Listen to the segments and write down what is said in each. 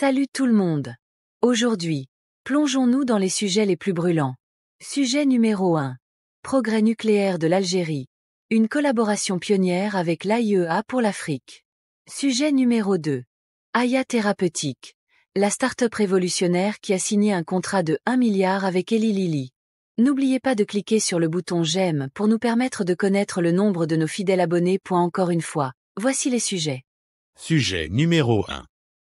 Salut tout le monde. Aujourd'hui, plongeons-nous dans les sujets les plus brûlants. Sujet numéro 1. Progrès nucléaire de l'Algérie. Une collaboration pionnière avec l'AIEA pour l'Afrique. Sujet numéro 2. Aya Thérapeutique. La start-up révolutionnaire qui a signé un contrat de 1 milliard avec Eli Lilly. N'oubliez pas de cliquer sur le bouton j'aime pour nous permettre de connaître le nombre de nos fidèles abonnés. Encore une fois, voici les sujets. Sujet numéro 1.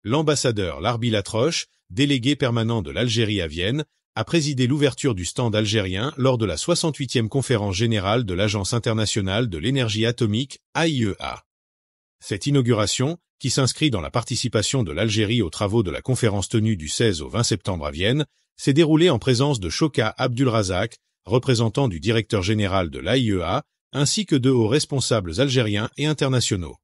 L'ambassadeur Larbi Latroche, délégué permanent de l'Algérie à Vienne, a présidé l'ouverture du stand algérien lors de la 68e conférence générale de l'Agence internationale de l'énergie atomique, AIEA. E Cette inauguration, qui s'inscrit dans la participation de l'Algérie aux travaux de la conférence tenue du 16 au 20 septembre à Vienne, s'est déroulée en présence de Shoka Abdulrazak, représentant du directeur général de l'AIEA, ainsi que de hauts responsables algériens et internationaux.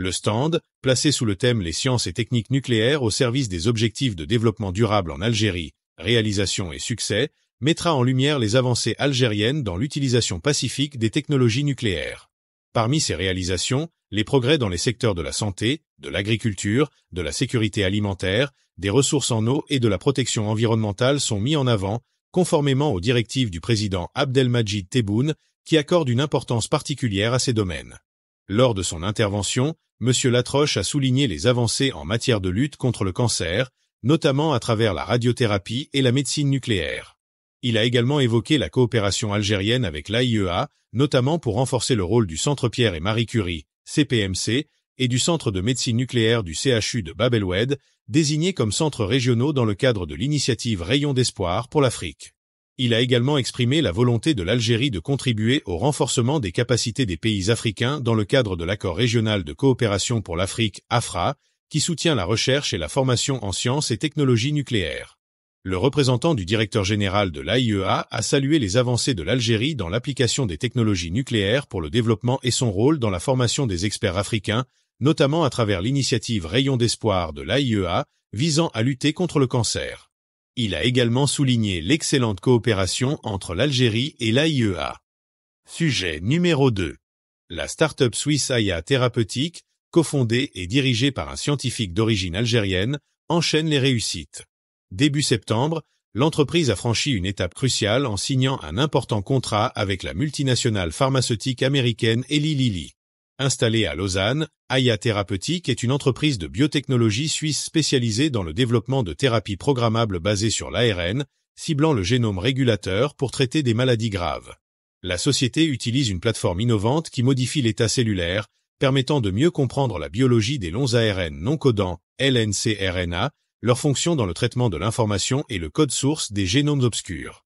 Le stand, placé sous le thème Les sciences et techniques nucléaires au service des objectifs de développement durable en Algérie, réalisation et succès, mettra en lumière les avancées algériennes dans l'utilisation pacifique des technologies nucléaires. Parmi ces réalisations, les progrès dans les secteurs de la santé, de l'agriculture, de la sécurité alimentaire, des ressources en eau et de la protection environnementale sont mis en avant, conformément aux directives du président Abdelmajid Tebboune, qui accorde une importance particulière à ces domaines. Lors de son intervention, M. Latroche a souligné les avancées en matière de lutte contre le cancer, notamment à travers la radiothérapie et la médecine nucléaire. Il a également évoqué la coopération algérienne avec l'AIEA, notamment pour renforcer le rôle du Centre Pierre et Marie Curie, CPMC, et du Centre de médecine nucléaire du CHU de Bab-el-Oued, désignés comme centres régionaux dans le cadre de l'initiative Rayon d'espoir pour l'Afrique il a également exprimé la volonté de l'Algérie de contribuer au renforcement des capacités des pays africains dans le cadre de l'accord régional de coopération pour l'Afrique, AFRA, qui soutient la recherche et la formation en sciences et technologies nucléaires. Le représentant du directeur général de l'AIEA a salué les avancées de l'Algérie dans l'application des technologies nucléaires pour le développement et son rôle dans la formation des experts africains, notamment à travers l'initiative Rayon d'espoir de l'AIEA visant à lutter contre le cancer. Il a également souligné l'excellente coopération entre l'Algérie et l'AIEA. Sujet numéro 2. La start-up suisse AIA Thérapeutique, cofondée et dirigée par un scientifique d'origine algérienne, enchaîne les réussites. Début septembre, l'entreprise a franchi une étape cruciale en signant un important contrat avec la multinationale pharmaceutique américaine Eli Lilly. Installée à Lausanne, Aya Thérapeutique est une entreprise de biotechnologie suisse spécialisée dans le développement de thérapies programmables basées sur l'ARN, ciblant le génome régulateur pour traiter des maladies graves. La société utilise une plateforme innovante qui modifie l'état cellulaire, permettant de mieux comprendre la biologie des longs ARN non codants, LNCRNA, leur fonction dans le traitement de l'information et le code source des génomes obscurs.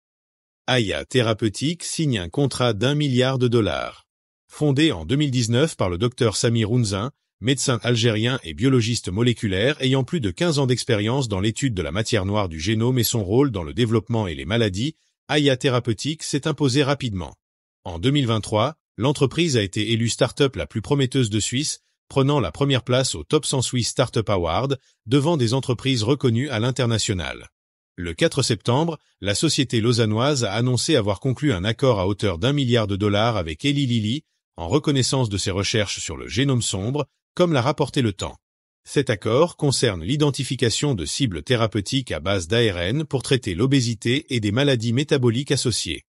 Aya Thérapeutique signe un contrat d'un milliard de dollars fondée en 2019 par le docteur Sami Rounzin, médecin algérien et biologiste moléculaire ayant plus de 15 ans d'expérience dans l'étude de la matière noire du génome et son rôle dans le développement et les maladies, Aya Thérapeutique s'est imposée rapidement. En 2023, l'entreprise a été élue start-up la plus prometteuse de Suisse, prenant la première place au Top 100 Swiss Startup Award, devant des entreprises reconnues à l'international. Le 4 septembre, la société lausannoise a annoncé avoir conclu un accord à hauteur d'un milliard de dollars avec Eli Lilly, en reconnaissance de ses recherches sur le génome sombre, comme l'a rapporté le temps. Cet accord concerne l'identification de cibles thérapeutiques à base d'ARN pour traiter l'obésité et des maladies métaboliques associées.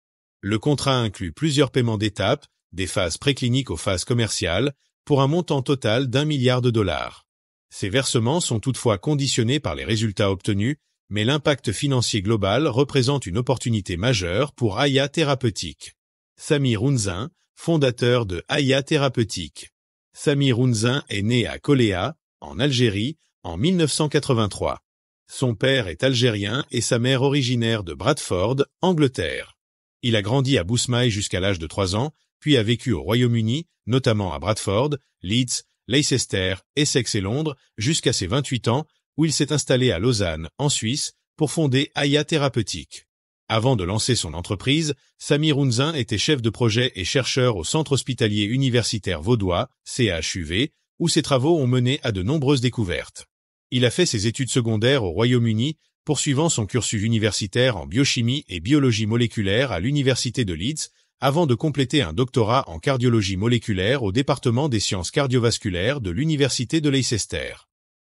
Le contrat inclut plusieurs paiements d'étapes, des phases précliniques aux phases commerciales, pour un montant total d'un milliard de dollars. Ces versements sont toutefois conditionnés par les résultats obtenus, mais l'impact financier global représente une opportunité majeure pour Aya Thérapeutique. Samir Runzin, fondateur de Aya Thérapeutique. Sami Rounzin est né à Coléa, en Algérie, en 1983. Son père est algérien et sa mère originaire de Bradford, Angleterre. Il a grandi à Bousmaï jusqu'à l'âge de 3 ans, puis a vécu au Royaume-Uni, notamment à Bradford, Leeds, Leicester, Essex et Londres, jusqu'à ses 28 ans, où il s'est installé à Lausanne, en Suisse, pour fonder Aya Thérapeutique. Avant de lancer son entreprise, Sami Rounzin était chef de projet et chercheur au Centre hospitalier universitaire vaudois, CHUV, où ses travaux ont mené à de nombreuses découvertes. Il a fait ses études secondaires au Royaume-Uni, poursuivant son cursus universitaire en biochimie et biologie moléculaire à l'Université de Leeds, avant de compléter un doctorat en cardiologie moléculaire au département des sciences cardiovasculaires de l'Université de Leicester.